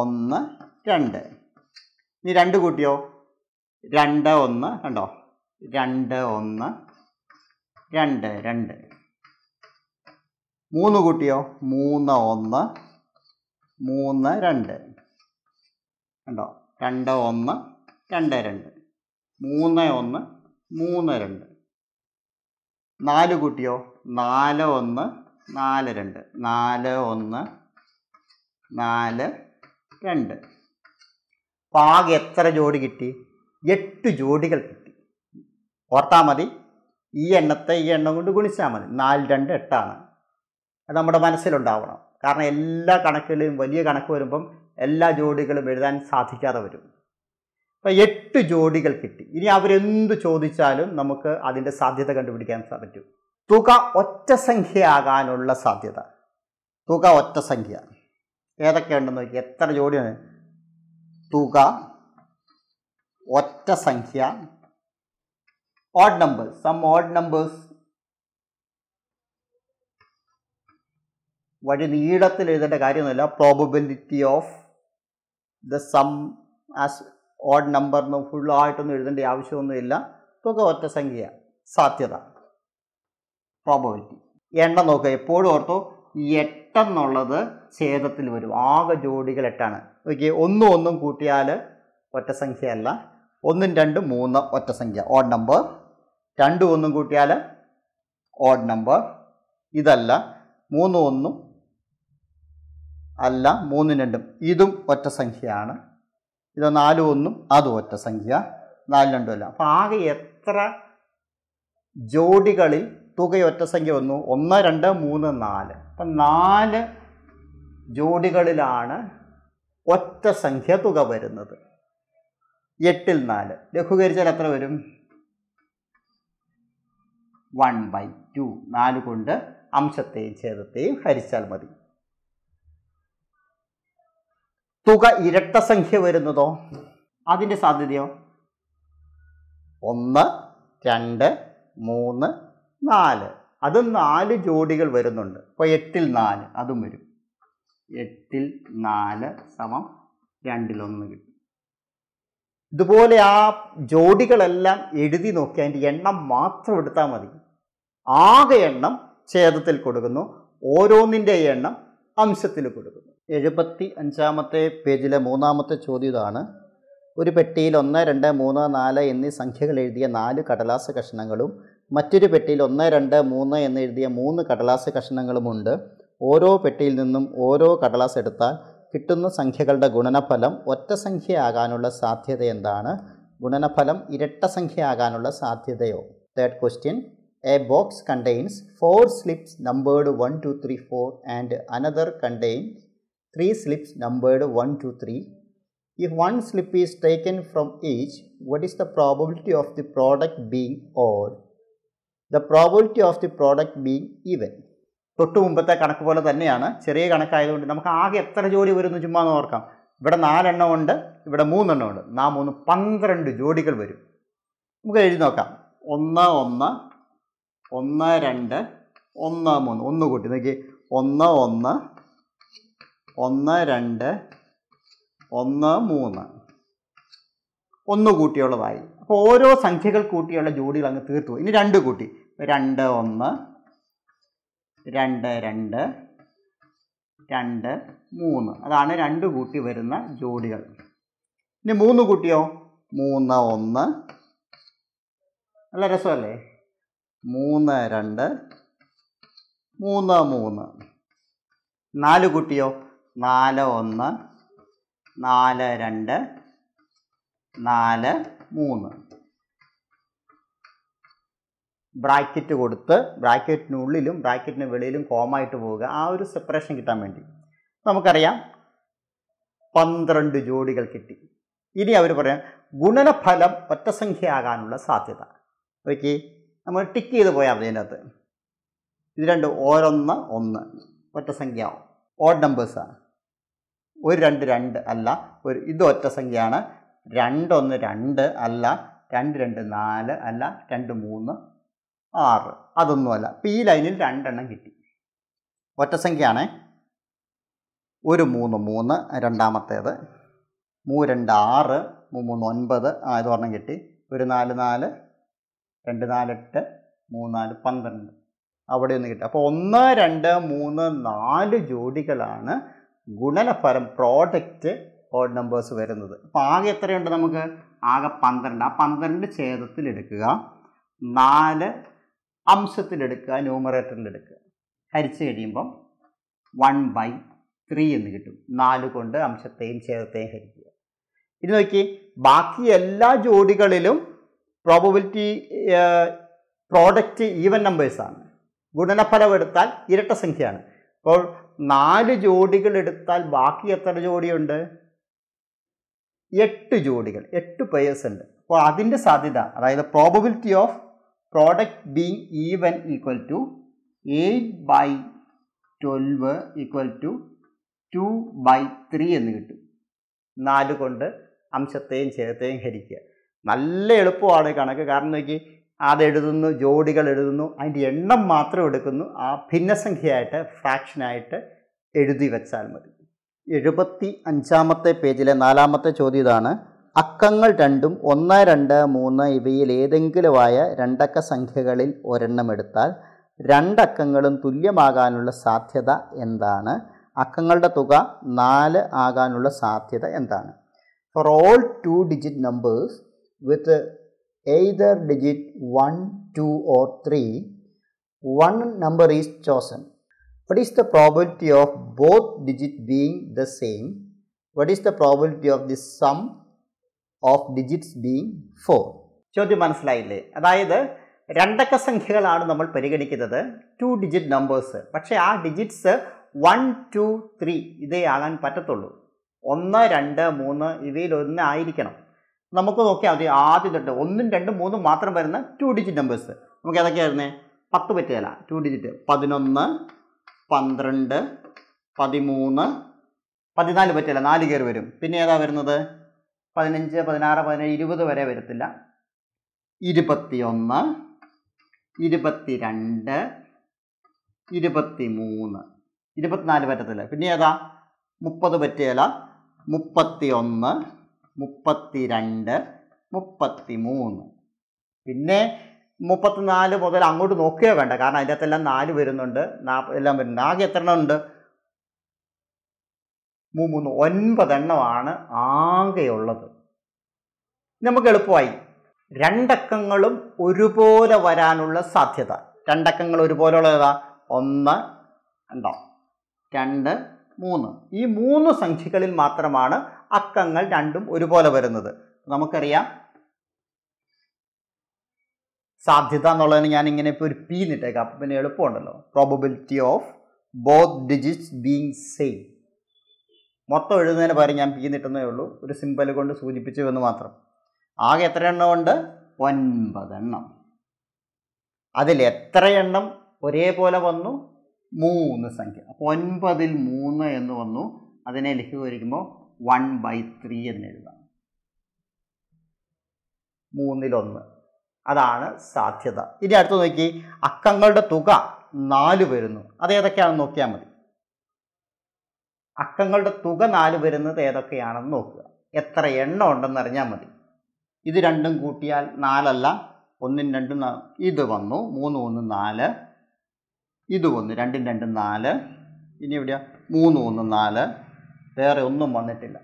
ഒന്ന് രണ്ട് ഇനി രണ്ട് കൂട്ടിയോ രണ്ട് ഒന്ന് കണ്ടോ രണ്ട് ഒന്ന് രണ്ട് രണ്ട് മൂന്ന് കൂട്ടിയോ മൂന്ന് ഒന്ന് മൂന്ന് രണ്ട് കണ്ടോ രണ്ട് ഒന്ന് രണ്ട് രണ്ട് മൂന്ന് ഒന്ന് മൂന്ന് രണ്ട് നാല് കൂട്ടിയോ നാല് ഒന്ന് നാല് രണ്ട് നാല് ഒന്ന് നാല് രണ്ട് അപ്പം ആകെ എത്ര ജോഡി കിട്ടി എട്ട് ജോഡികൾ കിട്ടി ഓർത്താൽ മതി ഈ എണ്ണത്തെ ഈ എണ്ണം കൊണ്ട് ഗുണിച്ചാൽ മതി നാല് രണ്ട് എട്ടാണ് അത് നമ്മുടെ മനസ്സിലുണ്ടാവണം കാരണം എല്ലാ കണക്കുകളിലും വലിയ കണക്ക് വരുമ്പം എല്ലാ ജോഡികളും എഴുതാൻ സാധിക്കാതെ വരും അപ്പോൾ എട്ട് ജോഡികൾ കിട്ടി ഇനി അവരെന്ത് ചോദിച്ചാലും നമുക്ക് അതിൻ്റെ സാധ്യത കണ്ടുപിടിക്കാൻ സാധിക്കും തുക ഒറ്റ സംഖ്യയാകാനുള്ള സാധ്യത തുക ഒറ്റ സംഖ്യ ഏതൊക്കെയുണ്ടെന്ന് നോക്കി എത്ര ജോഡിയാണ് തുക ഒറ്റ സംഖ്യ odd numbers sum odd numbers വഴി നീളത്തിൽ എഴുതേണ്ട കാര്യമൊന്നുമില്ല probability of the sum as odd നമ്പറിന് ഫുള്ളായിട്ടൊന്നും എഴുതേണ്ട ആവശ്യമൊന്നുമില്ല തുക ഒറ്റ സംഖ്യ സാധ്യത പ്രോബിലിറ്റി എണ്ണം നോക്കുക എപ്പോഴും ഓർത്തോ എട്ടെന്നുള്ളത് ഛേദത്തിൽ വരും ആകെ ജോഡികൾ എട്ടാണ് ഓക്കെ ഒന്നും ഒന്നും കൂട്ടിയാൽ ഒറ്റ സംഖ്യയല്ല ഒന്നും രണ്ടും മൂന്ന് ഒറ്റ സംഖ്യ ഓഡ് നമ്പർ രണ്ടും ഒന്നും കൂട്ടിയാൽ ഓഡ് നമ്പർ ഇതല്ല മൂന്നും ഒന്നും അല്ല മൂന്നും രണ്ടും ഇതും ഒറ്റ സംഖ്യയാണ് ഇത് നാലും ഒന്നും അതും ഒറ്റ സംഖ്യ നാല് രണ്ടും അല്ല അപ്പോൾ ആകെ എത്ര ജോഡികളിൽ തുകയൊറ്റ സംഖ്യ വന്നു ഒന്ന് രണ്ട് മൂന്ന് നാല് അപ്പം നാല് ജോഡികളിലാണ് ഒറ്റ സംഖ്യ തുക വരുന്നത് എട്ടിൽ നാല് ലഘൂകരിച്ചാൽ എത്ര വരും വൺ ബൈ ടു നാല് കൊണ്ട് അംശത്തെയും ഛേദത്തെയും ഹരിച്ചാൽ മതി തുക ഇരട്ട സംഖ്യ വരുന്നതോ അതിൻ്റെ സാധ്യതയോ ഒന്ന് രണ്ട് മൂന്ന് നാല് അത് നാല് ജോഡികൾ വരുന്നുണ്ട് അപ്പോൾ എട്ടിൽ നാല് അതും വരും എട്ടിൽ നാല് സമം രണ്ടിലൊന്ന് കിട്ടും ഇതുപോലെ ആ ജോഡികളെല്ലാം എഴുതി നോക്കി അതിൻ്റെ എണ്ണം മാത്രം എടുത്താൽ മതി ആകെ എണ്ണം ഛേദത്തിൽ കൊടുക്കുന്നു ഓരോന്നിൻ്റെ എണ്ണം അംശത്തിൽ കൊടുക്കുന്നു എഴുപത്തി അഞ്ചാമത്തെ പേജിലെ മൂന്നാമത്തെ ചോദ്യം ഇതാണ് ഒരു പെട്ടിയിൽ ഒന്ന് രണ്ട് മൂന്ന് നാല് എന്നീ സംഖ്യകൾ എഴുതിയ നാല് കടലാസ കഷ്ണങ്ങളും മറ്റൊരു പെട്ടിയിൽ ഒന്ന് രണ്ട് മൂന്ന് എന്ന് എഴുതിയ മൂന്ന് കടലാസ കഷ്ണങ്ങളുമുണ്ട് ഓരോ പെട്ടിയിൽ നിന്നും ഓരോ കടലാസ് എടുത്താൽ കിട്ടുന്ന സംഖ്യകളുടെ ഗുണനഫലം ഒറ്റ സംഖ്യയാകാനുള്ള സാധ്യത എന്താണ് ഗുണനഫലം ഇരട്ട സംഖ്യയാകാനുള്ള സാധ്യതയോ third question a box contains four slips numbered one two three four and another contains three slips numbered 1 to 3. If one slip is taken from each, what is the probability of the product being odd? The probability of the product being even. തൊട്ട് മുമ്പത്തെ കണക്ക് പോലെ തന്നെയാണ് ചെറിയ കണക്കായതുകൊണ്ട് നമുക്ക് ആകെ എത്ര ജോഡി വരുന്നു ചുമ്മാ എന്ന് ഓർക്കാം ഇവിടെ നാലെണ്ണം ഉണ്ട് ഇവിടെ മൂന്നെണ്ണം ഉണ്ട് നാം ഒന്ന് പന്ത്രണ്ട് ജോഡികൾ വരും നമുക്ക് എഴുതി നോക്കാം ഒന്ന് ഒന്ന് ഒന്ന് രണ്ട് ഒന്ന് മൂന്ന് ഒന്ന് കൂട്ടി നോക്കി ഒന്ന് ഒന്ന് ഒന്ന് രണ്ട് ഒന്ന് മൂന്ന് ഒന്ന് കൂട്ടിയുള്ളതായി അപ്പോൾ ഓരോ സംഖ്യകൾ കൂട്ടിയുള്ള ജോഡികൾ അങ്ങ് തീർത്തു ഇനി രണ്ട് കൂട്ടി രണ്ട് ഒന്ന് രണ്ട് രണ്ട് രണ്ട് മൂന്ന് അതാണ് രണ്ട് കൂട്ടി വരുന്ന ജോഡികൾ ഇനി മൂന്ന് കൂട്ടിയോ മൂന്ന് ഒന്ന് നല്ല രസമല്ലേ മൂന്ന് രണ്ട് മൂന്ന് മൂന്ന് നാല് കൂട്ടിയോ നാല് ഒന്ന് നാല് രണ്ട് നാല് മൂന്ന് ബ്രാക്കറ്റ് കൊടുത്ത് ബ്രാക്കറ്റിനുള്ളിലും ബ്രാക്കറ്റിന് വെളിയിലും കോമായിട്ട് പോവുക ആ ഒരു സെപ്പറേഷൻ കിട്ടാൻ വേണ്ടി നമുക്കറിയാം പന്ത്രണ്ട് ജോഡികൾ കിട്ടി ഇനി അവർ പറയാം ഗുണനഫലം ഒറ്റസംഖ്യയാകാനുള്ള സാധ്യത ഓക്കെ നമ്മൾ ടിക്ക് ചെയ്ത് പോയാൽ മതി അതിനകത്ത് ഇത് രണ്ട് ഓരോന്ന് ഒന്ന് ഒറ്റസംഖ്യ ഓഡ് നമ്പേഴ്സാണ് ഒരു രണ്ട് രണ്ട് അല്ല ഒരു ഇത് ഒറ്റ സംഖ്യയാണ് രണ്ടൊന്ന് രണ്ട് അല്ല രണ്ട് രണ്ട് നാല് അല്ല രണ്ട് മൂന്ന് ആറ് അതൊന്നുമല്ല അപ്പം ഈ ലൈനിൽ രണ്ടെണ്ണം കിട്ടി ഒറ്റ സംഖ്യയാണ് ഒരു മൂന്ന് മൂന്ന് രണ്ടാമത്തേത് മൂ രണ്ട് ആറ് മൂന്ന് ഒൻപത് ആ ഇത് ഒരെണ്ണം കിട്ടി ഒരു നാല് നാല് രണ്ട് നാലെട്ട് മൂന്നാല് പന്ത്രണ്ട് അവിടെ ഒന്ന് കിട്ടും അപ്പോൾ ഒന്ന് രണ്ട് മൂന്ന് നാല് ജോഡികളാണ് ഗുണനഫലം പ്രോഡക്റ്റ് ഓഡ് നമ്പേഴ്സ് വരുന്നത് അപ്പോൾ ആകെ എത്രയുണ്ട് നമുക്ക് ആകെ പന്ത്രണ്ട് ആ പന്ത്രണ്ട് ഛേദത്തിലെടുക്കുക നാല് അംശത്തിലെടുക്കുക ന്യൂമറേറ്ററിലെടുക്കുക ഹരിച്ചു കഴിയുമ്പം വൺ ബൈ ത്രീ എന്ന് കിട്ടും നാല് കൊണ്ട് അംശത്തെയും ഛേദത്തെയും ഹരിക്കുക ഇത് നോക്കി ബാക്കി എല്ലാ ജോഡികളിലും പ്രോബബിലിറ്റി പ്രോഡക്റ്റ് ഈവൻ നമ്പേഴ്സാണ് ഗുണനഫലം എടുത്താൽ ഇരട്ട സംഖ്യയാണ് അപ്പോൾ നാല് ജോഡികൾ എടുത്താൽ ബാക്കി എത്ര ജോഡിയുണ്ട് എട്ട് ജോഡികൾ എട്ട് പേഴ്സ് ഉണ്ട് അപ്പോൾ അതിൻ്റെ സാധ്യത അതായത് probability of product being even equal to eight by twelve equal to two by three എന്ന് കിട്ടും നാല് കൊണ്ട് അംശത്തെയും ഛേദത്തെയും ഹരിക്കുക നല്ല എളുപ്പമാണ് കണക്ക് കാരണം നോക്കി അതെഴുതുന്നു ജോഡികൾ എഴുതുന്നു അതിൻ്റെ എണ്ണം മാത്രം എടുക്കുന്നു ആ ഭിന്നസംഖ്യയായിട്ട് ഫ്രാക്ഷനായിട്ട് എഴുതി വെച്ചാൽ മതി എഴുപത്തി അഞ്ചാമത്തെ പേജിലെ നാലാമത്തെ ചോദ്യം ഇതാണ് അക്കങ്ങൾ രണ്ടും ഒന്ന് രണ്ട് മൂന്ന് ഇവയിൽ ഏതെങ്കിലുമായ രണ്ടക്ക സംഖ്യകളിൽ ഒരെണ്ണം എടുത്താൽ രണ്ടക്കങ്ങളും തുല്യമാകാനുള്ള സാധ്യത എന്താണ് അക്കങ്ങളുടെ തുക നാല് ആകാനുള്ള സാധ്യത എന്താണ് four all two digit numbers with either digit 1, 2 or 3, one number is chosen. What is the probability of both digit being the same? What is the probability of the sum of digits being 4? ചോദ്യം മനസ്സിലായില്ലേ അതായത് രണ്ടക്ക സംഖ്യകളാണ് നമ്മൾ പരിഗണിക്കുന്നത് to digit numbers പക്ഷേ ആ digits one two three ഇതേ ആകാൻ പറ്റത്തുള്ളൂ ഒന്ന് രണ്ട് മൂന്ന് ഇവയിൽ ഒന്ന് ആയിരിക്കണം നമുക്ക് നോക്കിയാൽ മതി ആദ്യം തൊട്ട് ഒന്നും രണ്ടും മൂന്നും മാത്രം വരുന്ന ടു ഡിജിറ്റ് നമ്പേഴ്സ് നമുക്ക് ഏതൊക്കെയായിരുന്നേ പത്ത് പറ്റുകയില്ല ടു ഡിജിറ്റ് പതിനൊന്ന് പന്ത്രണ്ട് പതിമൂന്ന് പതിനാല് പറ്റില്ല നാല് കയർ വരും പിന്നെ ഏതാ വരുന്നത് പതിനഞ്ച് പതിനാറ് പതിനേഴ് ഇരുപത് വരെ വരത്തില്ല ഇരുപത്തിയൊന്ന് ഇരുപത്തി മൂന്ന് ഇരുപത്തിനാല് പറ്റത്തില്ല പിന്നെ ഏതാ മുപ്പത് പറ്റിയല ഒന്ന് മുപ്പത്തിരണ്ട് മുപ്പത്തിമൂന്ന് പിന്നെ മുപ്പത്തിനാല് മുതൽ അങ്ങോട്ട് നോക്കുകയോ വേണ്ട കാരണം അതിൻ്റെ അകത്തെല്ലാം നാല് വരുന്നുണ്ട് നാൽപ്പത് എല്ലാം വരുന്നുണ്ട് ആകെ എത്ര എണ്ണം ഉണ്ട് മൂന്ന് ഒൻപതെണ്ണമാണ് ആകെയുള്ളത് നമുക്ക് എളുപ്പമായി രണ്ടക്കങ്ങളും ഒരുപോലെ വരാനുള്ള സാധ്യത രണ്ടക്കങ്ങൾ ഒരുപോലെ ഉള്ളതാ ഒന്ന് ഉണ്ടോ രണ്ട് മൂന്ന് ഈ മൂന്ന് സംഖ്യകളിൽ മാത്രമാണ് അക്കങ്ങൾ രണ്ടും ഒരുപോലെ വരുന്നത് നമുക്കറിയാം സാധ്യത എന്നുള്ളതിന് ഞാൻ ഇങ്ങനെ ഇപ്പോൾ ഒരു പി നിട്ടേക്കാം അപ്പം പിന്നെ എളുപ്പമുണ്ടല്ലോ probability of both digits being same മൊത്തം എഴുതുന്നതിന് പകരം ഞാൻ പി നിട്ടുന്നേ ഉള്ളൂ ഒരു സിമ്പിൾ കൊണ്ട് സൂചിപ്പിച്ചു എന്ന് മാത്രം ആകെ എത്ര എണ്ണം ഉണ്ട് ഒൻപതെണ്ണം അതിൽ എത്ര എണ്ണം ഒരേപോലെ വന്നു മൂന്ന് സംഖ്യ അപ്പോൾ ഒൻപതിൽ മൂന്ന് എന്ന് വന്നു അതിനെ ലഘൂകരിക്കുമ്പോൾ വൺ ബൈ ത്രീ എന്ന് എഴുതാം മൂന്നിലൊന്ന് അതാണ് സാധ്യത ഇനി അടുത്ത് നോക്കി അക്കങ്ങളുടെ തുക നാല് വരുന്നു അത് ഏതൊക്കെയാണെന്ന് നോക്കിയാൽ മതി അക്കങ്ങളുടെ തുക നാല് വരുന്നത് ഏതൊക്കെയാണെന്ന് നോക്കുക എത്ര എണ്ണം ഉണ്ടെന്ന് അറിഞ്ഞാൽ മതി ഇത് രണ്ടും കൂട്ടിയാൽ നാലല്ല ഒന്നും രണ്ടും ഇത് വന്നു മൂന്ന് ഒന്ന് നാല് ഇത് വന്നു രണ്ടും രണ്ടും നാല് ഇനി എവിടെയാ മൂന്ന് ഒന്ന് നാല് വേറെ ഒന്നും വന്നിട്ടില്ല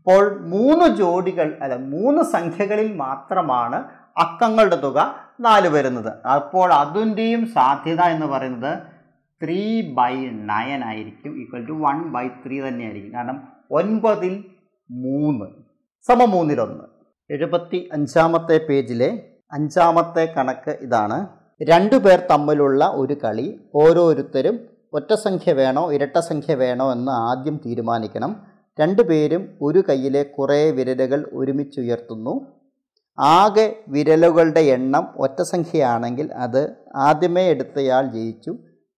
അപ്പോൾ മൂന്ന് ജോഡികൾ അല്ല മൂന്ന് സംഖ്യകളിൽ മാത്രമാണ് അക്കങ്ങളുടെ തുക നാല് വരുന്നത് അപ്പോൾ അതിൻ്റെയും സാധ്യത എന്ന് പറയുന്നത് ത്രീ ബൈ നയൻ ആയിരിക്കും equal to one by three തന്നെയായിരിക്കും കാരണം ഒൻപതിൽ മൂന്ന് സമ മൂന്നിലൊന്ന് എഴുപത്തി അഞ്ചാമത്തെ പേജിലെ അഞ്ചാമത്തെ കണക്ക് ഇതാണ് രണ്ടു പേർ തമ്മിലുള്ള ഒരു കളി ഓരോരുത്തരും ഒറ്റ സംഖ്യ വേണോ ഇരട്ട സംഖ്യ വേണോ എന്ന് ആദ്യം തീരുമാനിക്കണം രണ്ടു പേരും ഒരു കയ്യിലെ കുറേ വിരലുകൾ ഒരുമിച്ചുയർത്തുന്നു ആകെ വിരലുകളുടെ എണ്ണം ഒറ്റ സംഖ്യയാണെങ്കിൽ അത് ആദ്യമേ എടുത്തയാൾ ജയിച്ചു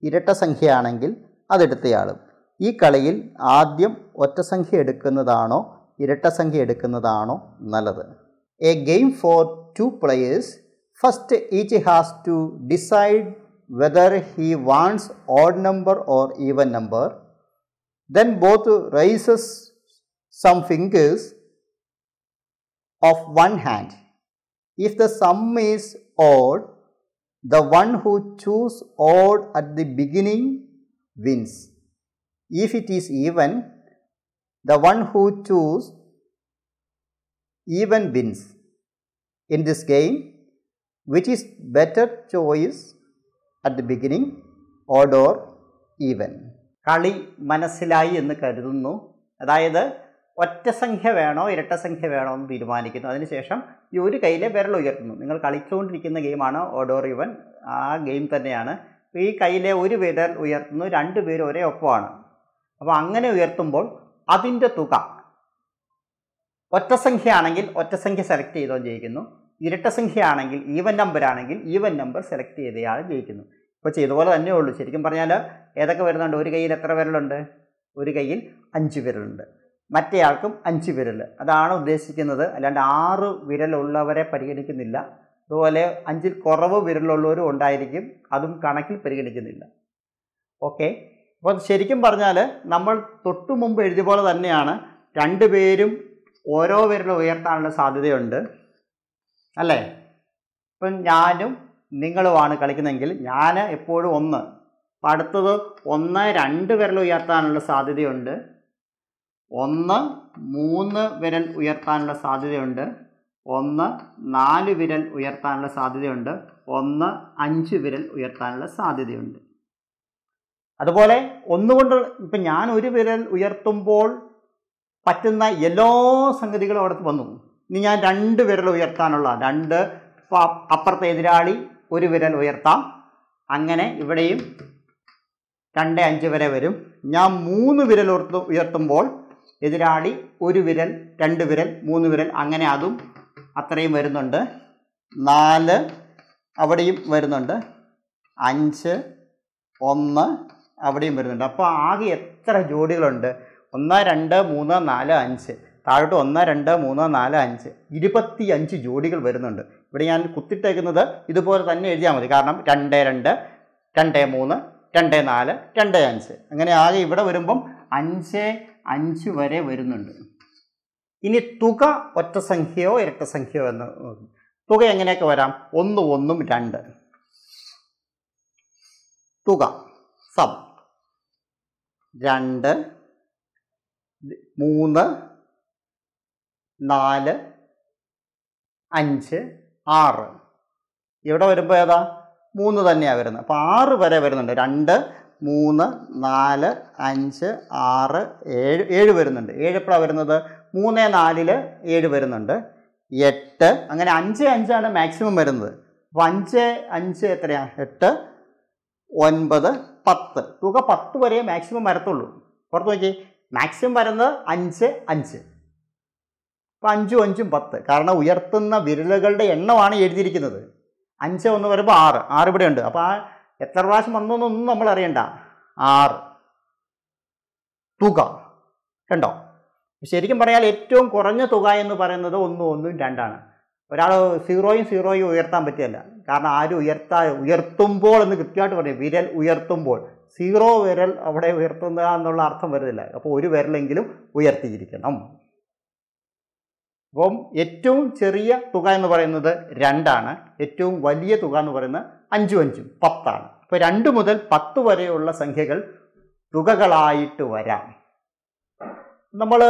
ഇരട്ട സംഖ്യയാണെങ്കിൽ അതെടുത്തയാളും ഈ കളിയിൽ ആദ്യം ഒറ്റ സംഖ്യ എടുക്കുന്നതാണോ ഇരട്ട സംഖ്യ എടുക്കുന്നതാണോ നല്ലത് a game for two players first each has to decide whether he wants odd number or even number, then both raises some fingers of one hand. If the sum is odd, the one who chose odd at the beginning wins. If it is even, the one who chose even wins. In this game, which is better choice at the beginning odd or even കളി മനസ്സിലായി എന്ന് കരുതുന്നു അതായത് ഒറ്റ സംഖ്യ വേണോ ഇരട്ട സംഖ്യ വേണോ എന്ന് തീരുമാനിക്കുന്നു അതിനുശേഷം ഈ ഒരു കയ്യിലെ വിരൽ ഉയർത്തുന്നു നിങ്ങൾ കളിച്ചുകൊണ്ടിരിക്കുന്ന ഗെയിമാണ് ഓഡോർ ഇവൻ ആ ഗെയിം തന്നെയാണ് ഈ കയ്യിലെ ഒരു വിരൽ ഉയർത്തുന്നു രണ്ട് പേര് ഒരേ ഒപ്പമാണ് അപ്പോൾ അങ്ങനെ ഉയർത്തുമ്പോൾ അതിൻ്റെ തുക ഒറ്റ സംഖ്യ ആണെങ്കിൽ ഒറ്റ സംഖ്യ സെലക്ട് ചെയ്തോ ജയിക്കുന്നു ഇരട്ടസംഖ്യയാണെങ്കിൽ ഈവൻ നമ്പർ ആണെങ്കിൽ ഈവൻ നമ്പർ സെലക്ട് ചെയ്തയാൾ ജയിക്കുന്നു ഇപ്പോൾ ചെയ്ത പോലെ തന്നെ ഉള്ളൂ ശരിക്കും പറഞ്ഞാൽ ഏതൊക്കെ വരുന്നുണ്ട് ഒരു കയ്യിൽ എത്ര വിരലുണ്ട് ഒരു കയ്യിൽ അഞ്ച് വിരലുണ്ട് മറ്റേയാൾക്കും അഞ്ച് വിരൽ അതാണ് ഉദ്ദേശിക്കുന്നത് അല്ലാണ്ട് ആറ് വിരലുള്ളവരെ പരിഗണിക്കുന്നില്ല അതുപോലെ അഞ്ചിൽ കുറവ് വിരലുള്ളവരും ഉണ്ടായിരിക്കും അതും കണക്കിൽ പരിഗണിക്കുന്നില്ല ഓക്കെ അപ്പോൾ ശരിക്കും പറഞ്ഞാൽ നമ്മൾ തൊട്ടു മുമ്പ് എഴുതിയ പോലെ തന്നെയാണ് രണ്ടുപേരും ഓരോ വിരൽ ഉയർത്താനുള്ള സാധ്യതയുണ്ട് അല്ലേ ഇപ്പം ഞാനും നിങ്ങളുമാണ് കളിക്കുന്നതെങ്കിൽ ഞാൻ എപ്പോഴും ഒന്ന് അപ്പം അടുത്തത് ഒന്ന് രണ്ട് വിരൽ ഉയർത്താനുള്ള സാധ്യതയുണ്ട് ഒന്ന് മൂന്ന് വിരൽ ഉയർത്താനുള്ള സാധ്യതയുണ്ട് ഒന്ന് നാല് വിരൽ ഉയർത്താനുള്ള സാധ്യതയുണ്ട് ഒന്ന് അഞ്ച് വിരൽ ഉയർത്താനുള്ള സാധ്യതയുണ്ട് അതുപോലെ ഒന്നുകൊണ്ട് ഇപ്പം ഞാൻ ഒരു വിരൽ ഉയർത്തുമ്പോൾ പറ്റുന്ന എല്ലാ സംഗതികളും അവിടെ വന്നു ഇനി ഞാൻ രണ്ട് വിരൽ ഉയർത്താനുള്ള രണ്ട് അപ്പുറത്തെ എതിരാളി ഒരു വിരൽ ഉയർത്താം അങ്ങനെ ഇവിടെയും രണ്ട് അഞ്ച് വരെ വരും ഞാൻ മൂന്ന് വിരൽ ഉയർത്തു ഉയർത്തുമ്പോൾ എതിരാളി ഒരു വിരൽ രണ്ട് വിരൽ മൂന്ന് വിരൽ അങ്ങനെ അതും അത്രയും വരുന്നുണ്ട് നാല് അവിടെയും വരുന്നുണ്ട് അഞ്ച് ഒന്ന് അവിടെയും വരുന്നുണ്ട് അപ്പോൾ ആകെ എത്ര ജോഡികളുണ്ട് ഒന്ന് രണ്ട് മൂന്ന് നാല് അഞ്ച് താഴോട്ട് ഒന്ന് രണ്ട് മൂന്ന് നാല് അഞ്ച് ഇരുപത്തി അഞ്ച് ജോഡികൾ വരുന്നുണ്ട് ഇവിടെ ഞാൻ കുത്തിട്ടേക്കുന്നത് ഇതുപോലെ തന്നെ എഴുതിയാൽ മതി കാരണം രണ്ട് രണ്ട് രണ്ട് മൂന്ന് രണ്ട് നാല് രണ്ട് അഞ്ച് അങ്ങനെ ആകെ ഇവിടെ വരുമ്പം അഞ്ച് അഞ്ച് വരെ വരുന്നുണ്ട് ഇനി തുക ഒറ്റ സംഖ്യയോ ഇരട്ട സംഖ്യയോ എന്ന് തുക എങ്ങനെയൊക്കെ വരാം ഒന്ന് ഒന്നും രണ്ട് തുക സം രണ്ട് മൂന്ന് നാല് അഞ്ച് ആറ് ഇവിടെ വരുമ്പോൾ ഏതാ മൂന്ന് തന്നെയാണ് വരുന്നത് അപ്പോൾ ആറ് വരെ വരുന്നുണ്ട് രണ്ട് മൂന്ന് നാല് അഞ്ച് ആറ് ഏഴ് ഏഴ് വരുന്നുണ്ട് ഏഴ് എപ്പോഴാണ് വരുന്നത് മൂന്ന് നാലിൽ ഏഴ് വരുന്നുണ്ട് എട്ട് അങ്ങനെ അഞ്ച് അഞ്ചാണ് മാക്സിമം വരുന്നത് അപ്പോൾ അഞ്ച് അഞ്ച് എത്രയാണ് എട്ട് ഒൻപത് പത്ത് തുക പത്ത് വരെ മാക്സിമം വരത്തുള്ളൂ പുറത്ത് നോക്കി മാക്സിമം വരുന്നത് അഞ്ച് അഞ്ച് അപ്പോൾ അഞ്ചും അഞ്ചും പത്ത് കാരണം ഉയർത്തുന്ന വിരലുകളുടെ എണ്ണമാണ് എഴുതിയിരിക്കുന്നത് അഞ്ച് ഒന്ന് വരുമ്പോൾ ആറ് ആറ് ഇവിടെ ഉണ്ട് അപ്പോൾ ആ എത്ര പ്രാവശ്യം വന്നതെന്നൊന്നും നമ്മൾ അറിയണ്ട ആറ് തുക കണ്ടോ ശരിക്കും പറയാൽ ഏറ്റവും കുറഞ്ഞ തുക എന്ന് പറയുന്നത് ഒന്നും ഒന്നും രണ്ടാണ് ഒരാൾ സീറോയും സീറോയും ഉയർത്താൻ പറ്റിയല്ല കാരണം ആരും ഉയർത്താ ഉയർത്തുമ്പോൾ എന്ന് കൃത്യമായിട്ട് പറയും വിരൽ ഉയർത്തുമ്പോൾ സീറോ വിരൽ അവിടെ ഉയർത്തുന്ന എന്നുള്ള അർത്ഥം വരുന്നില്ല അപ്പോൾ ഒരു വിരലെങ്കിലും ഉയർത്തിയിരിക്കണം അപ്പം ഏറ്റവും ചെറിയ തുക എന്ന് പറയുന്നത് രണ്ടാണ് ഏറ്റവും വലിയ തുക എന്ന് പറയുന്നത് അഞ്ചും അഞ്ചും പത്താണ് അപ്പോൾ രണ്ട് മുതൽ പത്ത് വരെയുള്ള സംഖ്യകൾ തുകകളായിട്ട് വരാം നമ്മൾ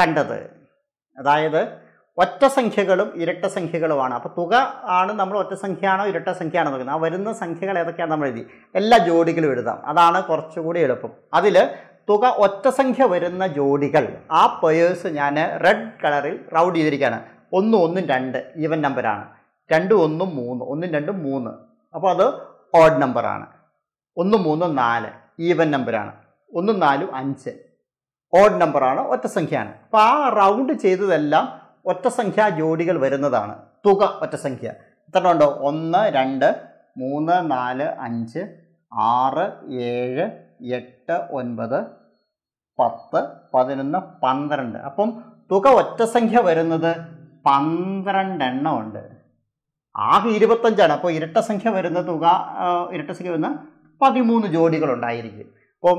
കണ്ടത് അതായത് ഒറ്റ സംഖ്യകളും ഇരട്ട സംഖ്യകളുമാണ് അപ്പോൾ തുക ആണ് നമ്മൾ ഒറ്റ സംഖ്യയാണോ ഇരട്ട സംഖ്യയാണോ നോക്കുന്നത് ആ വരുന്ന സംഖ്യകൾ ഏതൊക്കെയാണ് നമ്മൾ എഴുതി എല്ലാ ജോഡികളും എഴുതാം അതാണ് കുറച്ചുകൂടി എളുപ്പം അതിൽ തുക ഒറ്റ സംഖ്യ വരുന്ന ജോഡികൾ ആ പേഴ്സ് ഞാൻ റെഡ് കളറിൽ റൗഡ് ചെയ്തിരിക്കുകയാണ് ഒന്ന് ഒന്നും രണ്ട് ഈവൻ നമ്പറാണ് രണ്ട് ഒന്നും മൂന്ന് ഒന്നും രണ്ടും മൂന്ന് അപ്പോൾ അത് ഓഡ് നമ്പറാണ് ഒന്ന് മൂന്ന് നാല് ഈവൻ നമ്പറാണ് ഒന്നും നാലും അഞ്ച് ഓഡ് നമ്പറാണ് ഒറ്റ സംഖ്യയാണ് അപ്പോൾ ആ റൗണ്ട് ചെയ്തതെല്ലാം ഒറ്റ സംഖ്യ ജോഡികൾ വരുന്നതാണ് തുക ഒറ്റ സംഖ്യ എത്ര ഉണ്ടോ ഒന്ന് രണ്ട് മൂന്ന് നാല് അഞ്ച് ആറ് ഏഴ് എട്ട് ഒൻപത് പത്ത് പതിനൊന്ന് പന്ത്രണ്ട് അപ്പം തുക ഒറ്റ സംഖ്യ വരുന്നത് പന്ത്രണ്ടെണ്ണം ഉണ്ട് ആകെ ഇരുപത്തഞ്ചാണ് അപ്പോൾ ഇരട്ട സംഖ്യ വരുന്ന തുക ഇരട്ട സംഖ്യ വരുന്ന പതിമൂന്ന് ജോഡികളുണ്ടായിരിക്കും അപ്പം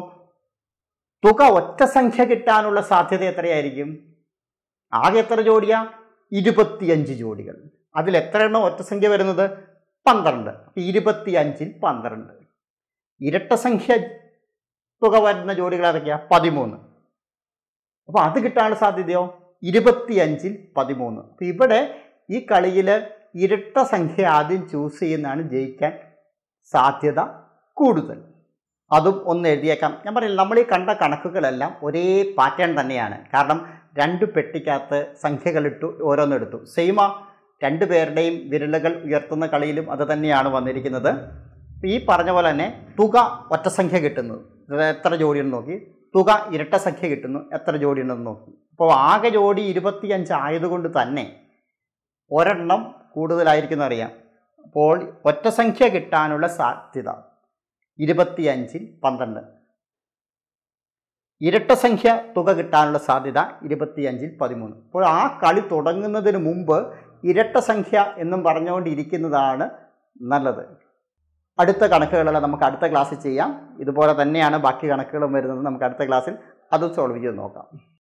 തുക ഒറ്റ സംഖ്യ കിട്ടാനുള്ള സാധ്യത എത്രയായിരിക്കും ആകെ എത്ര ജോഡിയാ ഇരുപത്തിയഞ്ച് ജോഡികൾ അതിൽ എത്ര എണ്ണം ഒറ്റ സംഖ്യ വരുന്നത് പന്ത്രണ്ട് അപ്പം ഇരുപത്തിയഞ്ചിൽ പന്ത്രണ്ട് ഇരട്ട സംഖ്യ തുക വരുന്ന ജോലികൾ ഏതൊക്കെയാണ് പതിമൂന്ന് അപ്പോൾ അത് കിട്ടാനുള്ള സാധ്യതയോ ഇരുപത്തിയഞ്ചിൽ പതിമൂന്ന് അപ്പം ഇവിടെ ഈ കളിയിൽ ഇരട്ട സംഖ്യ ആദ്യം ചൂസ് ചെയ്യുന്നതാണ് ജയിക്കാൻ സാധ്യത കൂടുതൽ അതും ഒന്ന് എഴുതിയേക്കാം ഞാൻ പറയുന്നത് നമ്മൾ ഈ കണ്ട കണക്കുകളെല്ലാം ഒരേ പാറ്റേൺ തന്നെയാണ് കാരണം രണ്ട് പെട്ടിക്കകത്ത് സംഖ്യകളിട്ടു ഓരോന്നെടുത്തു സെയിമ രണ്ടു പേരുടെയും വിരലുകൾ ഉയർത്തുന്ന കളിയിലും അത് തന്നെയാണ് വന്നിരിക്കുന്നത് ഈ പറഞ്ഞ പോലെ തന്നെ തുക ഒറ്റസംഖ്യ കിട്ടുന്നത് എത്ര ജോഡിയുണ്ട് നോക്കി തുക ഇരട്ട സംഖ്യ കിട്ടുന്നു എത്ര ജോഡിയുണ്ടെന്ന് നോക്കി അപ്പോൾ ആകെ ജോഡി ഇരുപത്തിയഞ്ച് ആയതുകൊണ്ട് തന്നെ ഒരെണ്ണം കൂടുതലായിരിക്കും എന്നറിയാം അപ്പോൾ ഒറ്റ സംഖ്യ കിട്ടാനുള്ള സാധ്യത ഇരുപത്തിയഞ്ചിൽ പന്ത്രണ്ട് ഇരട്ട സംഖ്യ തുക കിട്ടാനുള്ള സാധ്യത ഇരുപത്തിയഞ്ചിൽ പതിമൂന്ന് അപ്പോൾ ആ കളി തുടങ്ങുന്നതിന് മുമ്പ് ഇരട്ട സംഖ്യ എന്നും പറഞ്ഞുകൊണ്ടിരിക്കുന്നതാണ് നല്ലത് അടുത്ത കണക്കുകളെല്ലാം നമുക്ക് അടുത്ത ക്ലാസ്സിൽ ചെയ്യാം ഇതുപോലെ തന്നെയാണ് ബാക്കി കണക്കുകളും വരുന്നത് നമുക്ക് അടുത്ത ക്ലാസ്സിൽ അത് സോൾവ് ചെയ്ത് നോക്കാം